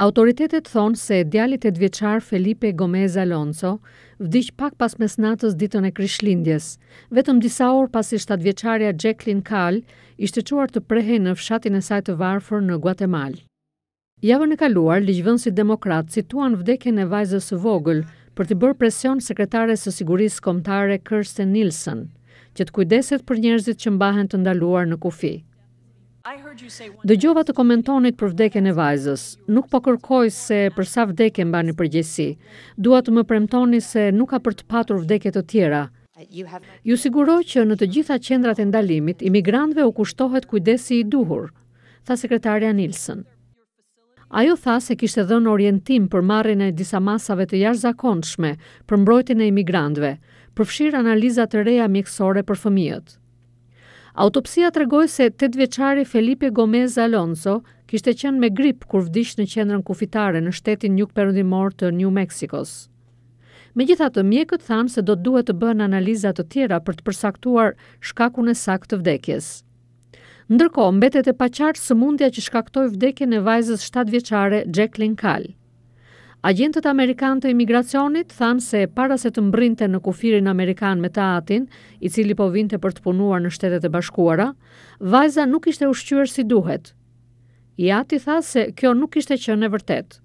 Autoritetet thonë se djalit 8 vjeçar Felipe Gomez Alonso vdiq pak pas mesnatës ditën e Krishtlindjes. Vetëm disa orë pasi 7 vjeçarja Jacqueline Kal ishte çuar të prehej në fshatin e saj të varfër në Guatemala. Javën e kaluar, ligjvënësit demokrat situan vdekjen e vajzës së vogël për të bërë presion sekretare së sigurisë kombëtare Kirsten Nielsen, që të kujdeset për njerëzit që mbahen të ndaluar në kufi. Dëgjova të komentonit për vdekjen e vajzës. Nuk po kërkoj se për sa vdekje mbani përgjegjësi. Dua të më premtoni se nuk ka për të patur vdekje të tjera. Ju siguroj që në të gjitha qendrat e ndalimit, imigrantëve u kushtohet kujdesi i duhur, tha sekretarja Nilsen. Ajo tha se kishte dhënë orientim për marrjen e disa masave të jashtëzakonshme për mbrojtjen e imigrantëve, përfshir analiza të reja mjekësore për fëmijët. Autopsia të regoj se 8 vjeqari Felipe Gomez Alonso kishte qenë me grip kur vdish në qendrën kufitare në shtetin njuk përëndimor të New Mexico's. Me gjitha të mjekët thanë se do të duhet të bënë analizat të tjera për të përsaktuar shkakun e sakt të vdekjes. Ndërko, mbetet e paqartë së mundja që shkaktoj vdekje në vajzës 7 vjeqare Jacqueline Kallë. Agentët amerikanë të imigracionit thanë se para se të mbrinte në kufirin amerikan me taatin, i cili po vinte për të punuar në shtetet e bashkuara, vajza nuk ishte ushqyër si duhet. I ati tha se kjo nuk ishte që në vërtetë.